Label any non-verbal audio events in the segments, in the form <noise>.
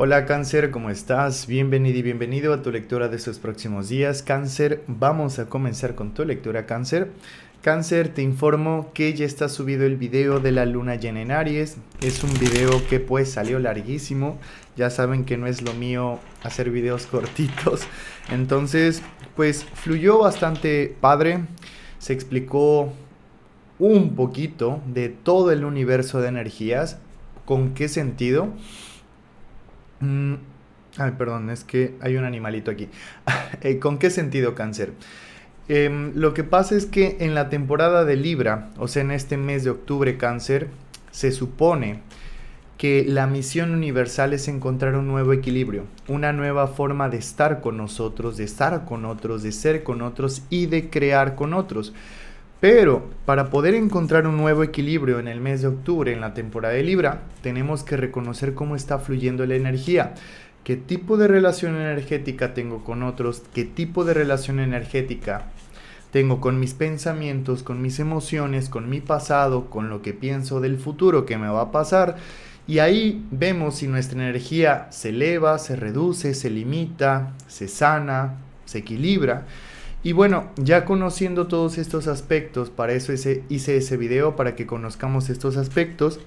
Hola cáncer, ¿cómo estás? Bienvenido y bienvenido a tu lectura de estos próximos días. Cáncer, vamos a comenzar con tu lectura cáncer. Cáncer, te informo que ya está subido el video de la luna llena en Aries. Es un video que pues salió larguísimo. Ya saben que no es lo mío hacer videos <laughs> cortitos. Entonces, pues fluyó bastante padre. Se explicó un poquito de todo el universo de energías. ¿Con qué sentido? Mm, ay, perdón, es que hay un animalito aquí. <laughs> Eh, ¿Con qué sentido cáncer? Em, lo que pasa es que en la temporada de Libra, o sea, en este mes de octubre cáncer, se supone que la misión universal es encontrar un nuevo equilibrio, una nueva forma de estar con nosotros, de estar con otros, de ser con otros y de crear con otros. Pero para poder encontrar un nuevo equilibrio en el mes de octubre, en la temporada de Libra, tenemos que reconocer cómo está fluyendo la energía, qué tipo de relación energética tengo con otros, qué tipo de relación energética tengo con mis pensamientos, con mis emociones, con mi pasado, con lo que pienso del futuro que me va a pasar. Y ahí vemos si nuestra energía se eleva, se reduce, se limita, se sana, se equilibra. Y bueno, ya conociendo todos estos aspectos, para eso ese, hice ese video, para que conozcamos estos aspectos,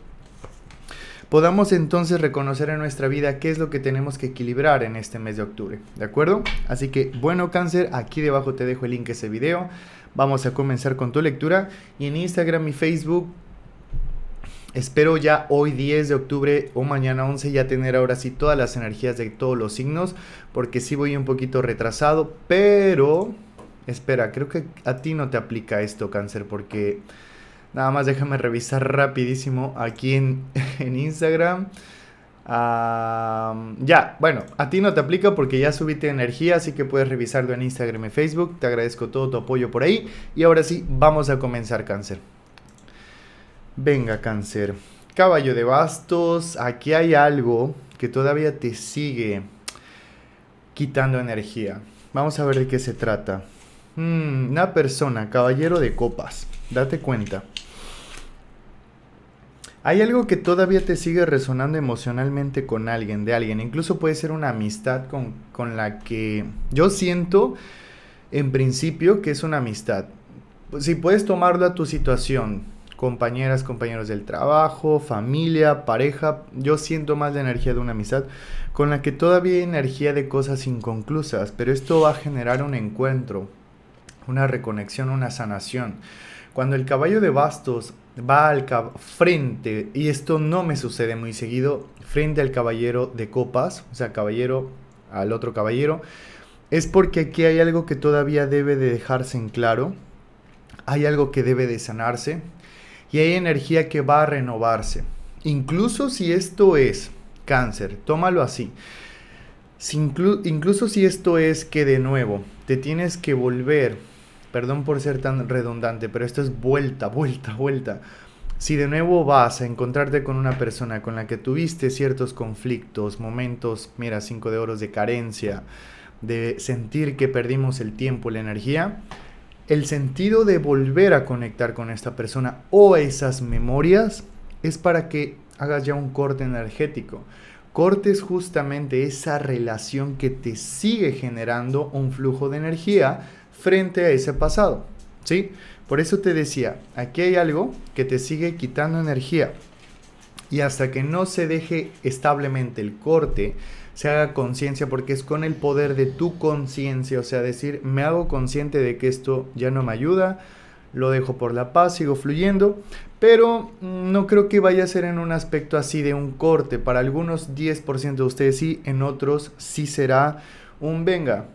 podamos entonces reconocer en nuestra vida qué es lo que tenemos que equilibrar en este mes de octubre, ¿de acuerdo? Así que, bueno cáncer, aquí debajo te dejo el link a ese video, vamos a comenzar con tu lectura y en Instagram y Facebook Espero ya hoy 10 de octubre o mañana 11 ya tener ahora sí todas las energías de todos los signos, porque sí voy un poquito retrasado, pero Espera, creo que a ti no te aplica esto, cáncer, porque nada más déjame revisar rapidísimo aquí en, <laughs> Instagram. ya, bueno, a ti no te aplica porque ya subiste energía, así que puedes revisarlo en Instagram y Facebook. Te agradezco todo tu apoyo por ahí. Y ahora sí, vamos a comenzar, cáncer. Venga, cáncer. Caballo de bastos, aquí hay algo que todavía te sigue quitando energía. Vamos a ver de qué se trata. Hmm, una persona, caballero de copas. Date cuenta. Hay algo que todavía te sigue resonando emocionalmente con alguien, de alguien. Incluso puede ser una amistad con, con la que yo siento en principio que es una amistad. Pues, si puedes tomarlo a tu situación, compañeras, compañeros del trabajo, familia, pareja, yo siento más la energía de una amistad con la que todavía hay energía de cosas inconclusas, pero esto va a generar un encuentro, una reconexión, una sanación. Cuando el caballo de bastos va al frente, y esto no me sucede muy seguido, frente al caballero de copas, o sea, caballero al otro caballero, es porque aquí hay algo que todavía debe de dejarse en claro, hay algo que debe de sanarse y hay energía que va a renovarse. Incluso si esto es cáncer, tómalo así. incluso si esto es que de nuevo te tienes que volver Perdón por ser tan redundante, pero esto es vuelta, vuelta, vuelta. Si de nuevo vas a encontrarte con una persona con la que tuviste ciertos conflictos, momentos, mira, cinco de oros de carencia, de sentir que perdimos el tiempo, la energía, el sentido de volver a conectar con esta persona o esas memorias es para que hagas ya un corte energético. Cortes justamente esa relación que te sigue generando un flujo de energía frente a ese pasado, ¿sí? Por eso te decía, aquí hay algo que te sigue quitando energía. Y hasta que no se deje establemente el corte, se haga conciencia, porque es con el poder de tu conciencia, o sea, decir, me hago consciente de que esto ya no me ayuda, lo dejo por la paz, sigo fluyendo, pero mm, no creo que vaya a ser en un aspecto así de un corte. Para algunos 10% de ustedes sí, en otros sí será un venga,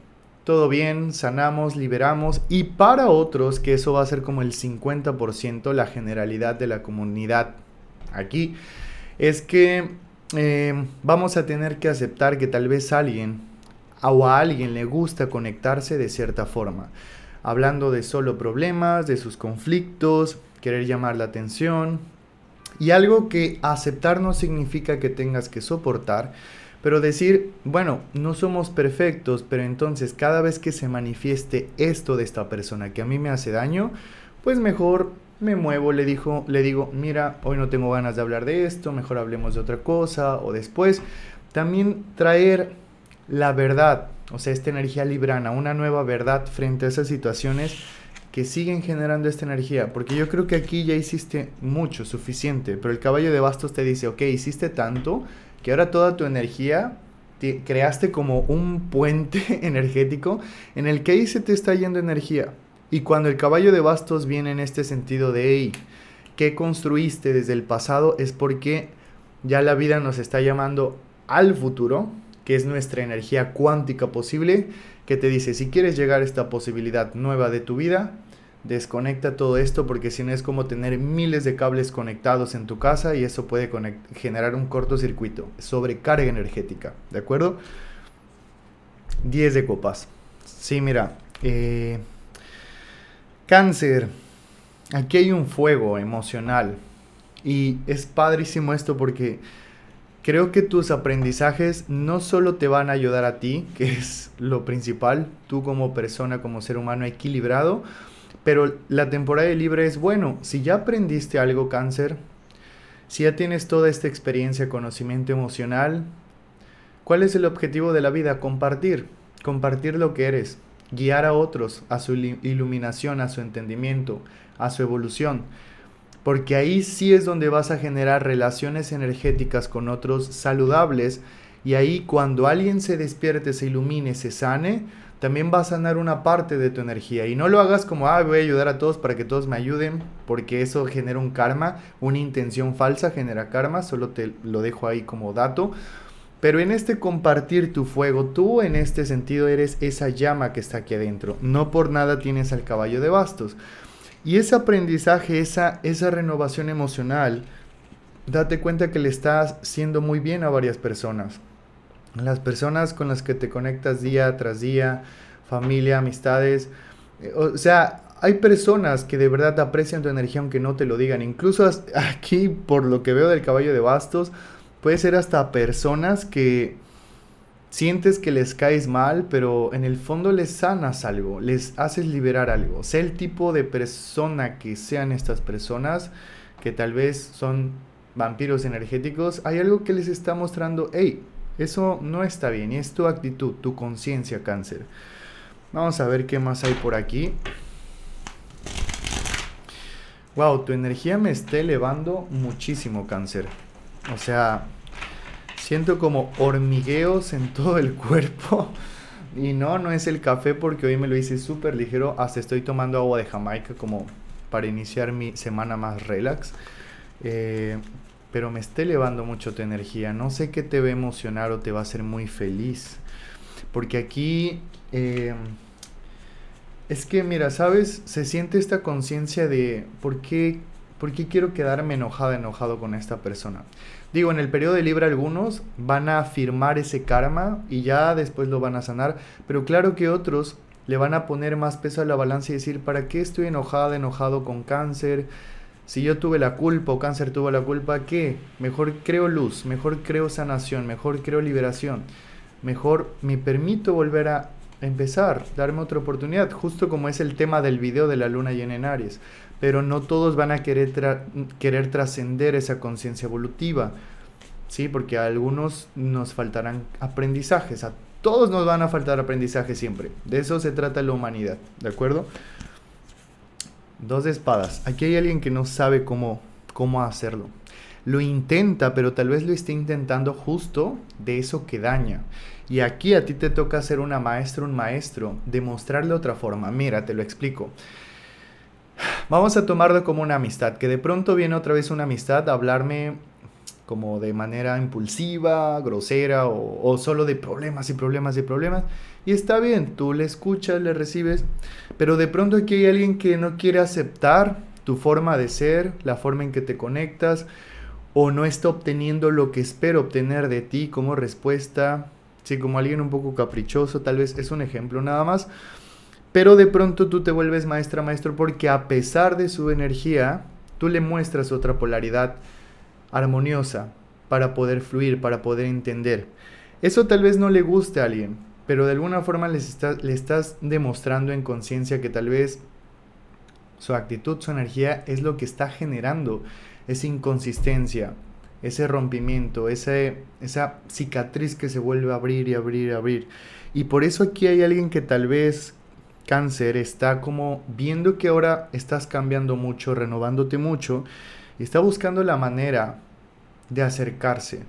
todo bien, sanamos, liberamos y para otros, que eso va a ser como el 50%, la generalidad de la comunidad aquí, es que eh, vamos a tener que aceptar que tal vez alguien o a alguien le gusta conectarse de cierta forma, hablando de solo problemas, de sus conflictos, querer llamar la atención. Y algo que aceptar no significa que tengas que soportar, pero decir, bueno, no somos perfectos, pero entonces cada vez que se manifieste esto de esta persona que a mí me hace daño, pues mejor me muevo, le, dijo, le digo, mira, hoy no tengo ganas de hablar de esto, mejor hablemos de otra cosa o después. También traer la verdad, o sea, esta energía librana, una nueva verdad frente a esas situaciones que siguen generando esta energía, porque yo creo que aquí ya hiciste mucho, suficiente, pero el caballo de bastos te dice, ok, hiciste tanto, que ahora toda tu energía te creaste como un puente <laughs> energético en el que ahí se te está yendo energía. Y cuando el caballo de bastos viene en este sentido de, hey, ¿qué construiste desde el pasado? Es porque ya la vida nos está llamando al futuro, que es nuestra energía cuántica posible, que te dice, si quieres llegar a esta posibilidad nueva de tu vida, Desconecta todo esto porque si no es como tener miles de cables conectados en tu casa y eso puede generar un cortocircuito, sobrecarga energética, ¿de acuerdo? 10 de copas. Sí, mira, eh, cáncer, aquí hay un fuego emocional y es padrísimo esto porque creo que tus aprendizajes no solo te van a ayudar a ti, que es lo principal, tú como persona, como ser humano equilibrado, pero la temporada libre es bueno. Si ya aprendiste algo cáncer, si ya tienes toda esta experiencia, conocimiento emocional, ¿cuál es el objetivo de la vida? Compartir, compartir lo que eres, guiar a otros a su iluminación, a su entendimiento, a su evolución. Porque ahí sí es donde vas a generar relaciones energéticas con otros saludables y ahí cuando alguien se despierte, se ilumine, se sane, también va a sanar una parte de tu energía. Y no lo hagas como, ah, voy a ayudar a todos para que todos me ayuden, porque eso genera un karma, una intención falsa genera karma, solo te lo dejo ahí como dato. Pero en este compartir tu fuego, tú en este sentido eres esa llama que está aquí adentro. No por nada tienes al caballo de bastos. Y ese aprendizaje, esa, esa renovación emocional, date cuenta que le estás siendo muy bien a varias personas las personas con las que te conectas día tras día, familia, amistades. Eh, o sea, hay personas que de verdad aprecian tu energía aunque no te lo digan. Incluso <laughs> aquí, por lo que veo del caballo de bastos, puede ser hasta personas que sientes que les caes mal, pero en el fondo les sanas algo, les haces liberar algo. Sé el tipo de persona que sean estas personas, que tal vez son vampiros energéticos, hay algo que les está mostrando, hey, eso no está bien y es tu actitud, tu conciencia, cáncer. Vamos a ver qué más hay por aquí. Wow, tu energía me está elevando muchísimo, cáncer. O sea, siento como hormigueos en todo el cuerpo. <laughs> Y no, no es el café porque hoy me lo hice súper ligero. Hasta estoy tomando agua de Jamaica como para iniciar mi semana más relax. Eh, pero me esté elevando mucho tu energía. No sé qué te va a emocionar o te va a hacer muy feliz. Porque aquí... Em, es que, mira, ¿sabes? Se siente esta conciencia de por qué, por qué quiero quedarme enojada, enojado con esta persona. Digo, en el periodo de Libra algunos van a afirmar ese karma y ya después lo van a sanar, pero claro que otros le van a poner más peso a la balanza y decir, ¿para qué estoy enojada, enojado con cáncer? Si yo tuve la culpa o cáncer tuvo la culpa, ¿qué? Mejor creo luz, mejor creo sanación, mejor creo liberación, mejor me permito volver a empezar, darme otra oportunidad, justo como es el tema del video de la luna llena en Aries. Pero no todos van a querer, querer trascender esa conciencia evolutiva, ¿sí? Porque a algunos nos faltarán aprendizajes, a todos nos van a faltar aprendizajes siempre. De eso se trata la humanidad, ¿de acuerdo? Dos espadas. Aquí hay alguien que no sabe cómo, cómo hacerlo. Lo intenta, pero tal vez lo esté intentando justo de eso que daña. Y aquí a ti te toca ser una maestra, un maestro, demostrarle otra forma. Mira, te lo explico. Vamos a tomarlo como una amistad, que de pronto viene otra vez una amistad a hablarme como de manera impulsiva, grosera o, solo de problemas y problemas y problemas. Y está bien, tú le escuchas, le recibes, pero de pronto aquí hay alguien que no quiere aceptar tu forma de ser, la forma en que te conectas, o no está obteniendo lo que espera obtener de ti como respuesta. Sí, como alguien un poco caprichoso, tal vez es un ejemplo nada más. Pero de pronto tú te vuelves maestra, maestro, porque a pesar de su energía, tú le muestras otra polaridad armoniosa, para poder fluir, para poder entender. Eso tal vez no le guste a alguien, pero de alguna forma les le estás demostrando en conciencia que tal vez su actitud, su energía es lo que está generando esa inconsistencia, ese rompimiento, ese, esa cicatriz que se vuelve a abrir y abrir y abrir. Y por eso aquí hay alguien que tal vez cáncer está como viendo que ahora estás cambiando mucho, renovándote mucho y está buscando la manera de acercarse.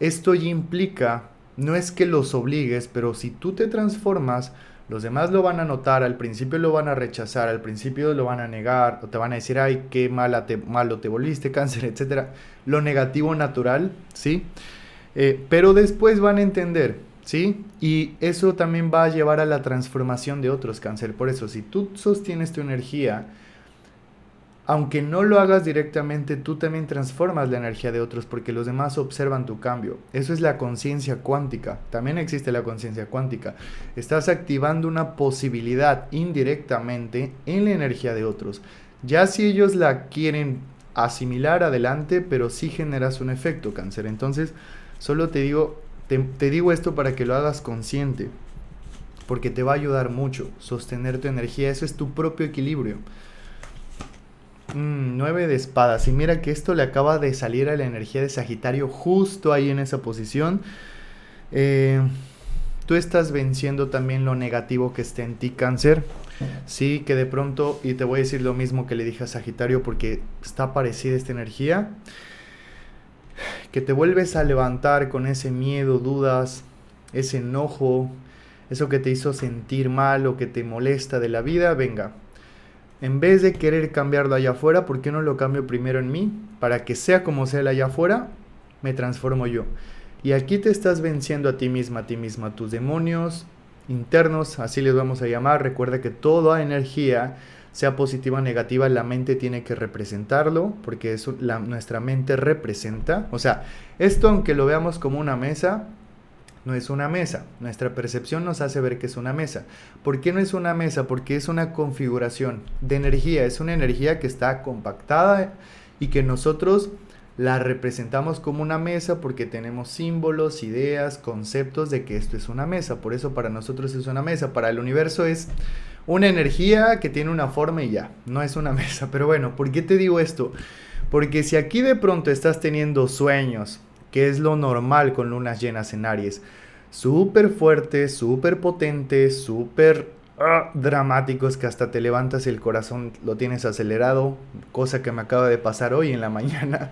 Esto ya implica, no es que los obligues, pero si tú te transformas, los demás lo van a notar, al principio lo van a rechazar, al principio lo van a negar, o te van a decir, ay, qué mala malo te volviste, <laughs> cáncer, etc. Lo negativo natural, ¿sí? Eh, pero después van a entender, ¿sí? Y eso también va a llevar a la transformación de otros cáncer. Por eso, si tú sostienes tu energía, aunque no lo hagas directamente, tú también transformas la energía de otros porque los demás observan tu cambio. Eso es la conciencia cuántica. También existe la conciencia cuántica. Estás activando una posibilidad indirectamente en la energía de otros. Ya si ellos la quieren asimilar adelante, pero sí generas un efecto cáncer. Entonces, solo te digo, te digo esto para que lo hagas consciente, porque te va a ayudar mucho sostener tu energía. Eso es tu propio equilibrio. 9 mm, de espadas. Y mira que esto le acaba de salir a la energía de Sagitario justo ahí en esa posición. Eh, tú estás venciendo también lo negativo que esté en ti, cáncer. Sí, que de pronto, y te voy a decir lo mismo que le dije a Sagitario porque está parecida esta energía, que te vuelves a levantar con ese miedo, dudas, ese enojo, eso que te hizo sentir mal o que te molesta de la vida, venga, en vez de querer cambiarlo allá afuera, ¿por qué no lo cambio primero en mí? Para que sea como sea el allá afuera, me transformo yo. Y aquí te estás venciendo a ti misma, a ti misma, a tus demonios internos, así les vamos a llamar. Recuerda que toda energía, sea positiva o negativa, la mente tiene que representarlo, porque eso nuestra mente representa. O sea, esto aunque lo veamos como una mesa, no es una mesa. Nuestra percepción nos hace ver que es una mesa. ¿Por qué no es una mesa? Porque es una configuración de energía, es una energía que está compactada y que nosotros la representamos como una mesa porque tenemos símbolos, ideas, conceptos de que esto es una mesa. Por eso para nosotros es una mesa, para el universo es una energía que tiene una forma y ya, no es una <laughs> mesa. Pero bueno, ¿por qué te digo esto? Porque si aquí de pronto estás teniendo sueños, que es lo normal con lunas llenas en Aries. Súper fuertes, súper potentes, súper ah, dramáticos que hasta te levantas y el corazón lo tienes acelerado, cosa que me acaba de pasar hoy en la <laughs> mañana.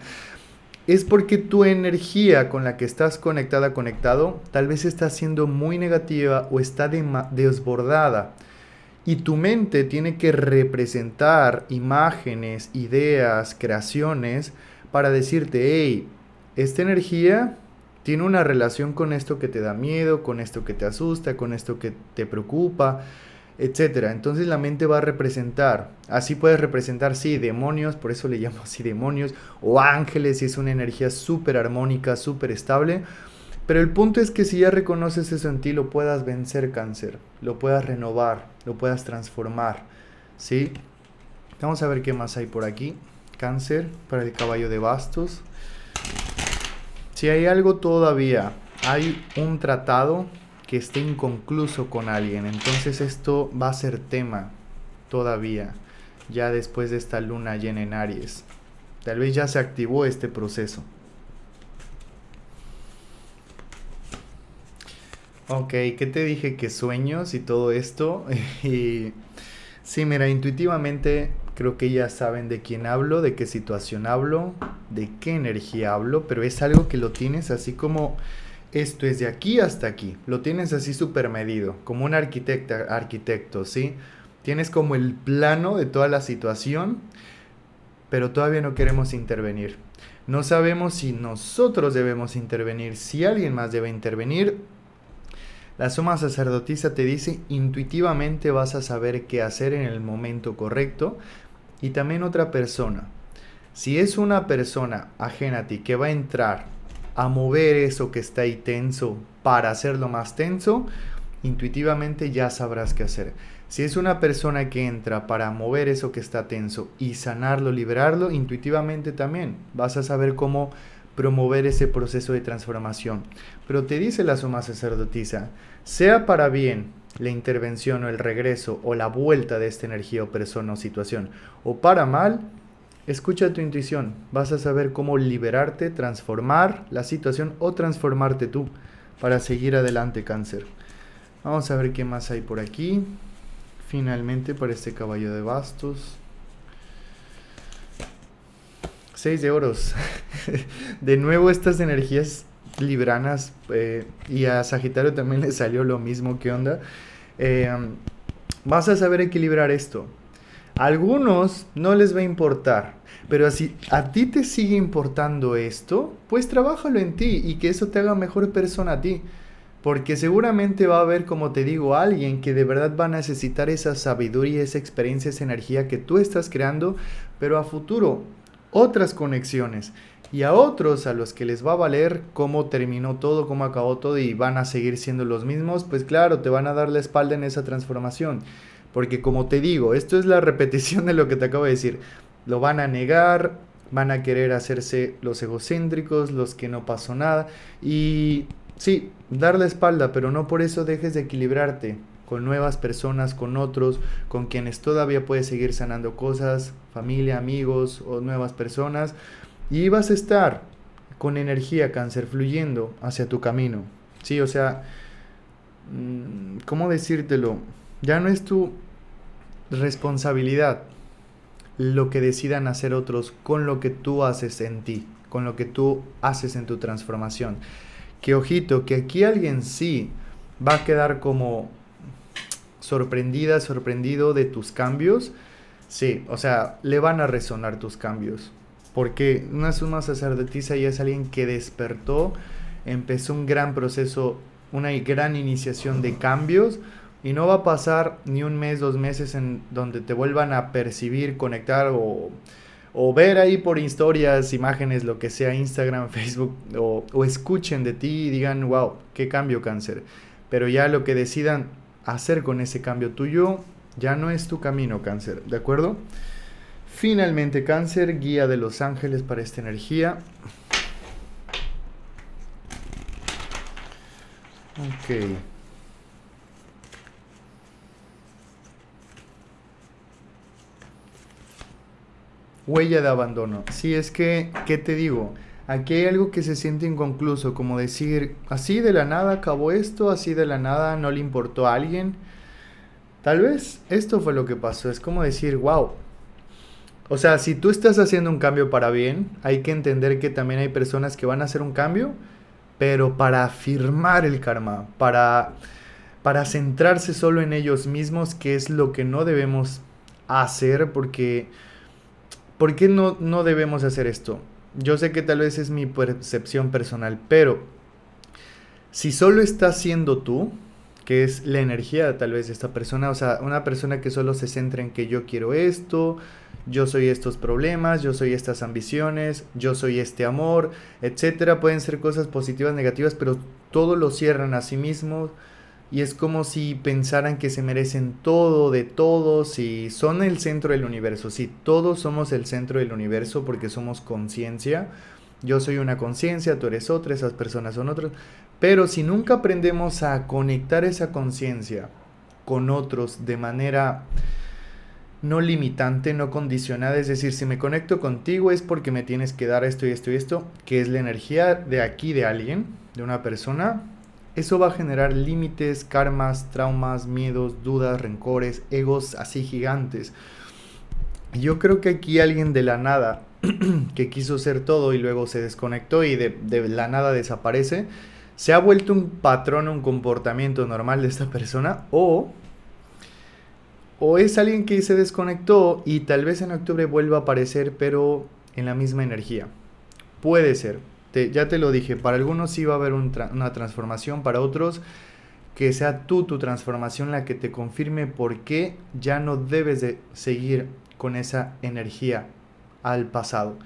Es porque tu energía con la que estás conectada, conectado, tal vez está siendo muy negativa o está desbordada. Y tu mente tiene que representar imágenes, ideas, creaciones para decirte, hey, esta energía tiene una relación con esto que te da miedo, con esto que te asusta, con esto que te preocupa, etc. Entonces la mente va a representar, así puedes representar, sí, demonios, por eso le llamo así demonios, o ángeles, si es una energía súper armónica, súper estable. Pero el punto es que si ya reconoces eso en ti, lo puedas vencer cáncer, lo puedas renovar, lo puedas transformar, ¿sí? Vamos a ver qué más hay por aquí. Cáncer para el caballo de bastos. Si hay algo todavía, hay un tratado que esté inconcluso con alguien, entonces esto va a ser tema todavía, ya después de esta luna llena en Aries. Tal vez ya se activó este proceso. Ok, ¿qué te dije que sueños y todo esto? <laughs> y sí, mira, intuitivamente Creo que ya saben de quién hablo, de qué situación hablo, de qué energía hablo, pero es algo que lo tienes así como esto es de aquí hasta aquí. Lo tienes así súper medido, como un arquitecta, arquitecto, ¿sí? Tienes como el plano de toda la situación, pero todavía no queremos intervenir. No sabemos si nosotros debemos intervenir, si alguien más debe intervenir la suma sacerdotisa te dice intuitivamente vas a saber qué hacer en el momento correcto y también otra persona. Si es una persona ajena a ti que va a entrar a mover eso que está ahí tenso para hacerlo más tenso, intuitivamente ya sabrás qué hacer. Si es una persona que entra para mover eso que está tenso y sanarlo, liberarlo, intuitivamente también vas a saber cómo promover ese proceso de transformación. Pero te dice la suma sacerdotisa, sea para bien la intervención o el regreso o la vuelta de esta energía o persona o situación, o para mal, escucha tu intuición, vas a saber cómo liberarte, transformar la situación o transformarte tú para seguir adelante cáncer. Vamos a ver qué más hay por aquí. Finalmente para este caballo de bastos. 6 de oros. <laughs> de nuevo estas energías libranas eh, y a Sagitario también <laughs> le salió lo mismo que onda. Eh, vas a saber equilibrar esto. A algunos no les va a importar, pero si a ti te sigue importando esto, pues trabájalo en ti y que eso te haga mejor persona a ti. Porque seguramente va a haber, como te digo, alguien que de verdad va a necesitar esa sabiduría, esa experiencia, esa energía que tú estás creando, pero a futuro otras conexiones y a otros a los que les va a valer cómo terminó todo, cómo acabó todo y van a seguir siendo los mismos, pues claro, te van a dar la espalda en esa transformación. Porque como te digo, esto es la repetición de lo que te acabo de decir. Lo van a negar, van a querer hacerse los egocéntricos, los que no pasó nada. Y sí, dar la espalda, pero no por eso dejes de equilibrarte con nuevas personas, con otros, con quienes todavía puedes seguir sanando cosas, familia, amigos o nuevas personas. Y vas a estar con energía cáncer fluyendo hacia tu camino. Sí, o sea, mm, ¿cómo decírtelo? Ya no es tu responsabilidad lo que decidan hacer otros con lo que tú haces en ti, con lo que tú haces en tu transformación. Que ojito, que aquí alguien sí va a quedar como sorprendida, sorprendido de tus cambios, sí, o sea, le van a resonar tus cambios. Porque una suma sacerdotisa ya es alguien que despertó, empezó un gran proceso, una gran iniciación de cambios. Y no va a pasar ni un mes, dos meses en donde te vuelvan a percibir, conectar o, o ver ahí por historias, imágenes, lo que sea, Instagram, Facebook, o, o escuchen de ti y digan, wow, qué cambio cáncer. Pero ya lo que decidan hacer con ese cambio tuyo. Ya no es tu camino, cáncer, ¿de acuerdo? Finalmente, cáncer, guía de los ángeles para esta energía. Ok. Huella de abandono. Si es que, ¿qué te digo? Aquí hay algo que se siente inconcluso, como decir, así de la nada acabó esto, así de la nada no le importó a alguien. Tal vez esto fue lo que pasó, es como decir, wow. O sea, si tú estás haciendo un cambio para bien, hay que entender que también hay personas que van a hacer un cambio, pero para afirmar el karma, para, para centrarse solo en ellos mismos, que es lo que no debemos hacer, porque ¿por qué no, no debemos hacer esto? Yo sé que tal vez es mi percepción personal, pero si solo estás siendo tú, que es la energía tal vez de esta persona, o sea, una persona que solo se centra en que yo quiero esto, yo soy estos problemas, yo soy estas ambiciones, yo soy este amor, etcétera, pueden ser cosas positivas, negativas, pero todo lo cierran a sí mismos y es como si pensaran que se merecen todo de todos y son el centro del universo. Si todos somos el centro del universo porque somos conciencia. Yo soy una conciencia, tú eres otra, esas personas son otras. Pero si nunca aprendemos a conectar esa conciencia con otros de manera no limitante, no condicionada, es decir, si me conecto contigo es porque me tienes que dar esto y esto y esto, que es la energía de aquí de alguien, de una persona, eso va a generar límites, karmas, traumas, miedos, dudas, rencores, egos así gigantes. Yo creo que aquí alguien de la nada <clears throat> que quiso ser todo y luego se desconectó y de, la nada desaparece, se ha vuelto un patrón, un comportamiento normal de esta persona o, o es alguien que se desconectó y tal vez en octubre vuelva a aparecer pero en la misma energía. Puede ser, ya te lo dije, para algunos sí va a haber una transformación, para otros que sea tú tu transformación la que te confirme por qué ya no debes de seguir con esa energía al pasado.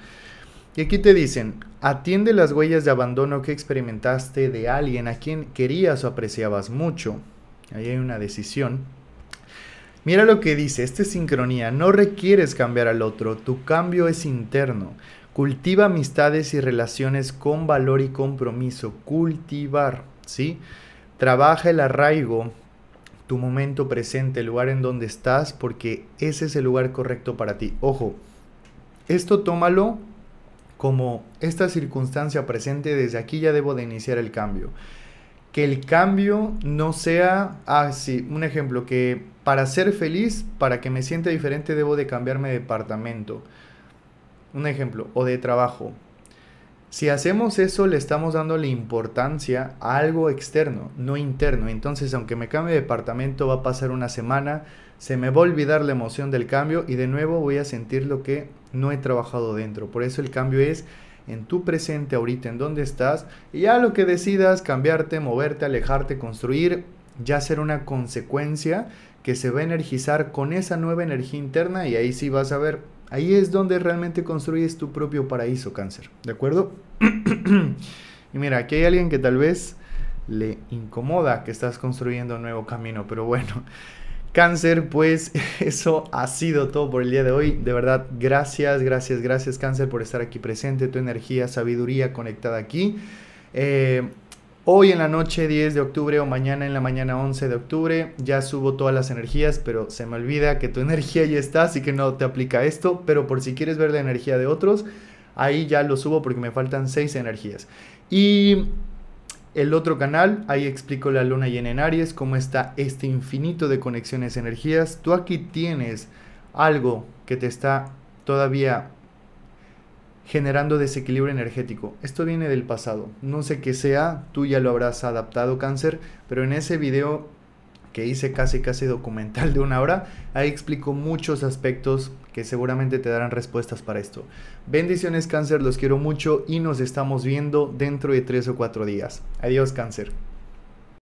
Y aquí te dicen, atiende las huellas de abandono que experimentaste de alguien a quien querías o apreciabas mucho. Ahí hay una decisión. Mira lo que dice, esta es sincronía, no requieres cambiar al otro, tu cambio es interno. Cultiva amistades y relaciones con valor y compromiso. Cultivar, ¿sí? Trabaja el arraigo, tu momento presente, el lugar en donde estás, porque ese es el lugar correcto para ti. Ojo, esto tómalo como esta circunstancia presente, desde aquí ya debo de iniciar el cambio. Que el cambio no sea así. Ah, un ejemplo, que para ser feliz, para que me sienta diferente, debo de cambiarme de departamento un ejemplo, o de trabajo. Si hacemos eso, le estamos dando la importancia a algo externo, no interno. Entonces, aunque me cambie de departamento, va a pasar una semana, se me va a olvidar la emoción del cambio y de nuevo voy a sentir lo que no he trabajado dentro. Por eso el cambio es en tu presente, ahorita, en donde estás, y ya lo que decidas, cambiarte, moverte, alejarte, construir, ya ser una consecuencia que se va a energizar con esa nueva energía interna y ahí sí vas a ver Ahí es donde realmente construyes tu propio paraíso, cáncer. ¿De acuerdo? <clears throat> y mira, aquí hay alguien que tal vez le incomoda que estás construyendo un nuevo camino, pero bueno. <laughs> Cáncer, pues <laughs> eso ha sido todo por el día de hoy. De verdad, gracias, gracias, gracias Cáncer por estar aquí presente, tu energía, sabiduría conectada aquí. Eh, Hoy en la noche 10 de octubre o mañana en la mañana 11 de octubre ya subo todas las energías, pero se me olvida que tu <laughs> energía ya está, así que no te aplica esto, pero por si quieres ver la energía de otros, ahí ya lo subo porque me faltan 6 energías. Y el otro canal, ahí explico la luna llena en Aries, cómo está este infinito de conexiones energías. Tú aquí tienes algo que te está todavía generando desequilibrio energético. Esto viene del pasado. No sé qué sea, tú ya lo habrás adaptado cáncer, pero en ese video que hice casi casi documental de una hora, ahí explico muchos aspectos que seguramente te darán respuestas para esto. Bendiciones cáncer, los quiero mucho y nos estamos viendo dentro de tres o cuatro días. Adiós cáncer.